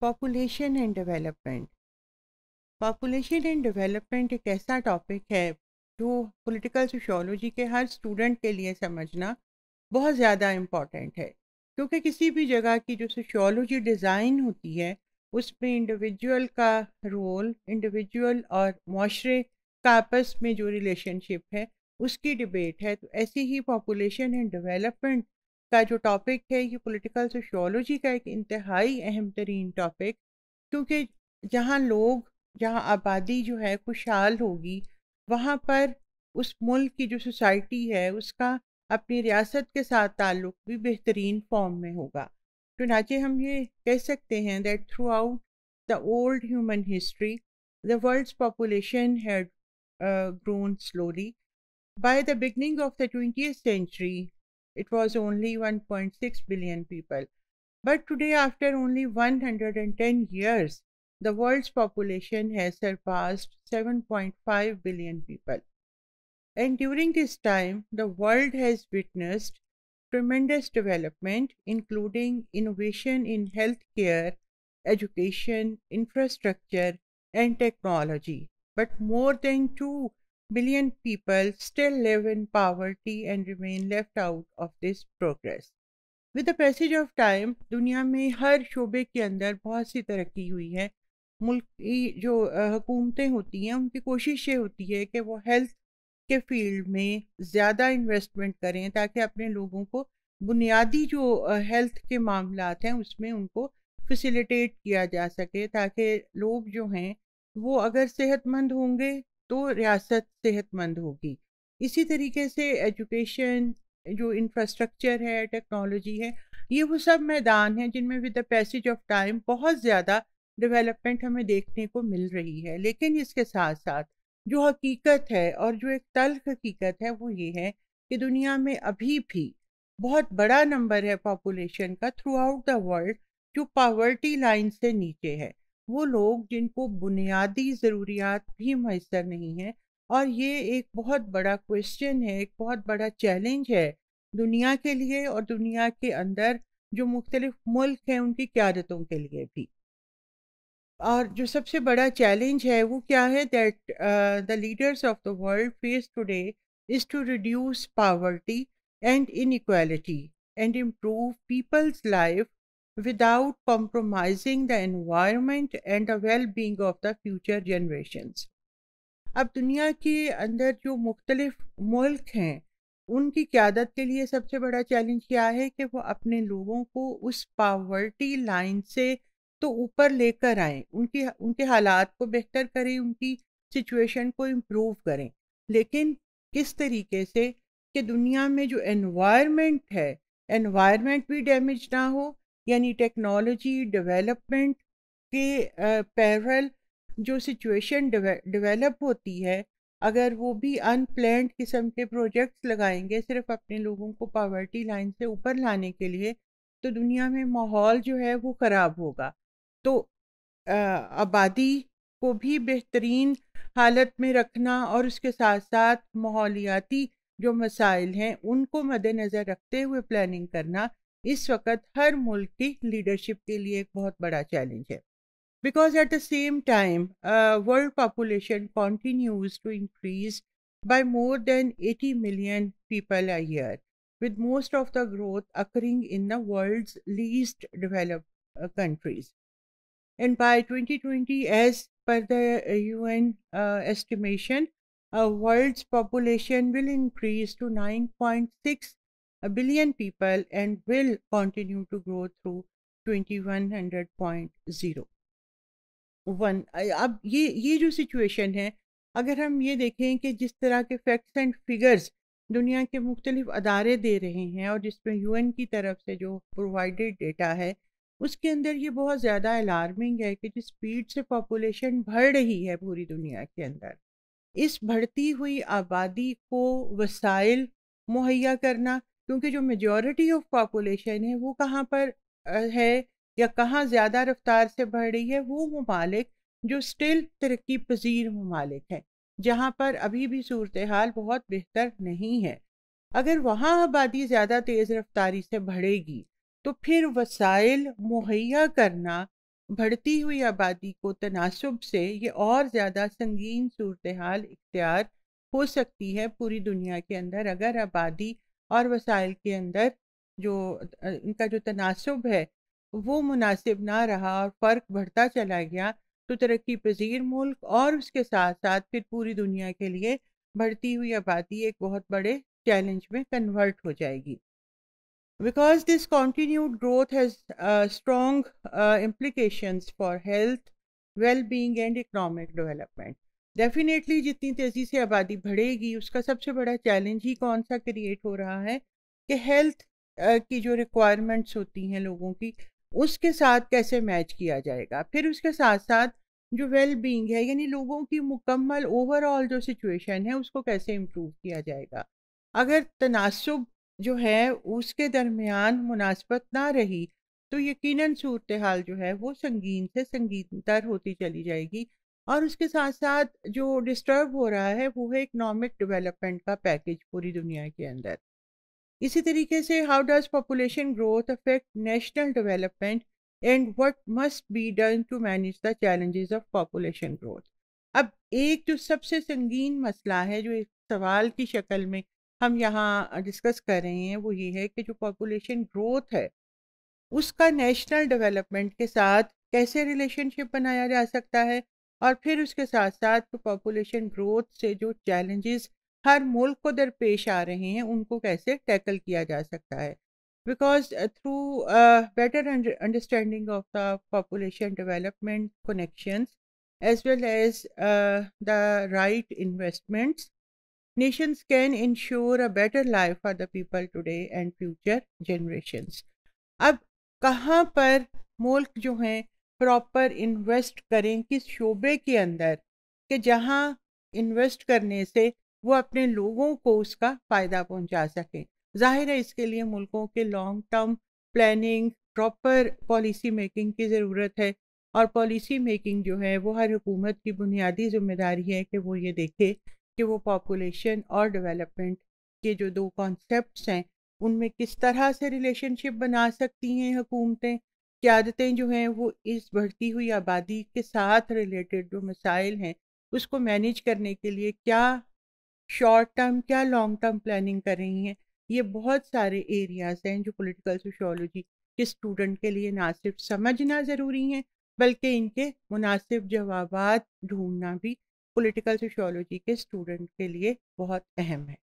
Population and development population and development एक ऐसा topic है जो पॉलिटिकल सोशोलॉजी के हर स्टूडेंट के लिए समझना बहुत ज़्यादा इम्पॉर्टेंट है क्योंकि किसी भी जगह की जो सोशोलॉजी डिज़ाइन होती है उसमें इंडिविजुअल का रोल इंडिविजुअल और माशरे का आपस में जो रिलेशनशिप है उसकी डिबेट है तो ऐसी ही पॉपुलेशन एंड डेवलपमेंट का जो टॉपिक है ये पॉलिटिकल सोशियोलॉजी का एक इंतहाई अहम तरीन टॉपिक क्योंकि जहाँ लोग जहाँ आबादी जो है खुशहाल होगी वहाँ पर उस मुल्क की जो सोसाइटी है उसका अपनी रियासत के साथ ताल्लुक़ भी बेहतरीन फॉर्म में होगा चुनाचे हम ये कह सकते हैं that throughout the old human history the world population had grown slowly By the beginning of the twenty century It was only 1.6 billion people. But today, after only 110 years, the world's population has surpassed 7.5 billion people. And during this time, the world has witnessed tremendous development, including innovation in healthcare, education, infrastructure, and technology. But more than 2 billion people still live in poverty and remain left out of this progress. With the passage of time दुनिया में हर शोबे के अंदर बहुत सी तरक्की हुई है मुल्क जो हुकूमतें होती हैं उनकी कोशिश ये होती है कि वो हेल्थ के फील्ड में ज़्यादा इन्वेस्टमेंट करें ताकि अपने लोगों को बुनियादी जो हेल्थ के मामला हैं उसमें उनको फैसिलिटेट किया जा सके ताकि लोग जो हैं वो अगर सेहतमंद होंगे तो रियासत सेहतमंद होगी इसी तरीके से एजुकेशन जो इंफ्रास्ट्रक्चर है टेक्नोलॉजी है ये वो सब मैदान हैं जिनमें with the passage of time बहुत ज़्यादा डेवलपमेंट हमें देखने को मिल रही है लेकिन इसके साथ साथ जो हकीकत है और जो एक तल्ख हकीकत है वो ये है कि दुनिया में अभी भी बहुत बड़ा नंबर है पॉपुलेशन का थ्रू आउट द वर्ल्ड जो पावर्टी लाइन से नीचे है वो लोग जिनको बुनियादी ज़रूरियात भी मैसर नहीं हैं और ये एक बहुत बड़ा क्वेश्चन है एक बहुत बड़ा चैलेंज है दुनिया के लिए और दुनिया के अंदर जो मुख्तलिफ मुल्क हैं उनकी क्यादतों के लिए भी और जो सबसे बड़ा चैलेंज है वो क्या है that the leaders of the world face today is to reduce poverty and inequality and improve people's life without compromising the environment and the well-being of the future generations. अब दुनिया के अंदर जो मुख्तलिफ मुल्क हैं उनकी क्यादत के लिए सबसे बड़ा चैलेंज क्या है कि वो अपने लोगों को उस पावर्टी लाइन से तो ऊपर लेकर आएं उनकी उनके हालात को बेहतर करें उनकी सिचुएशन को इम्प्रूव करें लेकिन किस तरीके से कि दुनिया में जो एनवायरनमेंट है एनवायरनमेंट भी डैमेज ना हो यानी टेक्नोलॉजी डेवलपमेंट के पैरल जो सिचुएशन डेवलप होती है अगर वो भी अनप्लैंड किस्म के प्रोजेक्ट्स लगाएंगे सिर्फ अपने लोगों को पावर्टी लाइन से ऊपर लाने के लिए तो दुनिया में माहौल जो है वो ख़राब होगा तो आबादी को भी बेहतरीन हालत में रखना और उसके साथ साथ माहौलियाती जो मसाइल हैं उनको मद्देनज़र रखते हुए प्लानिंग करना इस वक्त हर मुल्क की लीडरशिप के लिए एक बहुत बड़ा चैलेंज है because at the same time world population continues to increase by more than eighty million people a year with most of the growth occurring in the world least develop countries and by twenty twenty as per the an estimation world population will increase to nine point six a billion people and will continue to grow through 2100.0 one अब ये ये जो situation है अगर हम ये देखें कि जिस तरह के फैक्ट्स एंड फिगर्स दुनिया के मुख्तलिफ अदारे दे रहे हैं और जिसमें यूएन की तरफ से जो प्रोवाइडेड डेटा है उसके अंदर ये बहुत ज़्यादा अलार्मिंग है कि जिस स्पीड से पॉपुलेशन बढ़ रही है पूरी दुनिया के अंदर इस बढ़ती हुई आबादी को वसाइल मुहैया करना क्योंकि जो मेजॉरिटी ऑफ पॉपुलेशन है वो कहाँ पर है या कहाँ ज़्यादा रफ्तार से बढ़ रही है वो ममालिक जो स्टिल तरक्की पजीर ममालिक हैं जहाँ पर अभी भी सूरत हाल बहुत बेहतर नहीं है अगर वहाँ आबादी ज़्यादा तेज़ रफ्तारी से बढ़ेगी तो फिर वसाइल मुहैया करना बढ़ती हुई आबादी को तनासब से ये और ज़्यादा संगीन सूरत हाल इख्तियार हो सकती है पूरी दुनिया के अंदर अगर आबादी और वसाइल के अंदर जो इनका जो तनासब है वो मुनासिब ना रहा और फ़र्क बढ़ता चला गया तो तरक्की पजीर मुल्क और उसके साथ साथ फिर पूरी दुनिया के लिए बढ़ती हुई आबादी एक बहुत बड़े चैलेंज में कन्वर्ट हो जाएगी because this continued growth has strong implication for health well being and economic development definitely जितनी तेज़ी से आबादी बढ़ेगी उसका सबसे बड़ा चैलेंज ही कौन सा क्रिएट हो रहा है कि हेल्थ की जो रिक्वायरमेंट्स होती हैं लोगों की उसके साथ कैसे मैच किया जाएगा फिर उसके साथ साथ जो वेल बींग है यानी लोगों की मुकम्मल ओवरऑल जो सिचुएशन है उसको कैसे इम्प्रूव किया जाएगा अगर तनासब जो है उसके दरमियान मुनासबत ना रही तो यकीनन सूरत हाल जो है वो संगीन से संगीनतर होती चली जाएगी और उसके साथ साथ जो डिस्टर्ब हो रहा है वो है इकोनॉमिक डेवलपमेंट का पैकेज पूरी दुनिया के अंदर इसी तरीके से how does population growth affect national development and what must be done to manage the challenges of population growth अब एक जो सबसे संगीन मसला है जो एक सवाल की शक्ल में हम यहाँ डिस्कस कर रहे हैं वो ये है कि जो पॉपुलेशन ग्रोथ है उसका नेशनल डेवलपमेंट के साथ कैसे रिलेशनशिप बनाया जा सकता है और फिर उसके साथ साथ पॉपुलेशन ग्रोथ से जो चैलेंजेस हर मुल्क को दरपेश आ रहे हैं उनको कैसे टैकल किया जा सकता है because through better understanding of the population development connection as well as the right investments nations can ensure a better life for the people today and future generations अब कहाँ पर मुल्क जो हैं प्रॉपर इन्वेस्ट करें किस शोबे के अंदर कि जहाँ इन्वेस्ट करने से वो अपने लोगों को उसका फ़ायदा पहुंचा सकें जाहिर है इसके लिए मुल्कों के long term planning proper policy making की ज़रूरत है और पॉलिसी मेकिंग जो है वो हर हुकूमत की बुनियादी जिम्मेदारी है कि वो ये देखे कि वो पॉपुलेशन और डेवलपमेंट के जो दो कॉन्सेप्ट हैं उनमें किस तरह से रिलेशनशिप बना सकती हैं हुकूमतें कि आदतें जो हैं वो इस बढ़ती हुई आबादी के साथ रिलेटेड जो मसाइल हैं उसको मैनेज करने के लिए क्या शॉर्ट टर्म क्या लॉन्ग टर्म प्लानिंग कर रही हैं ये बहुत सारे एरियाज हैं जो पॉलिटिकल सोशोलॉजी के स्टूडेंट के लिए ना सिर्फ समझना ज़रूरी हैं बल्कि इनके मुनासिब जवाब ढूंढना भी पॉलिटिकल सोशोलॉजी के स्टूडेंट के लिए बहुत अहम है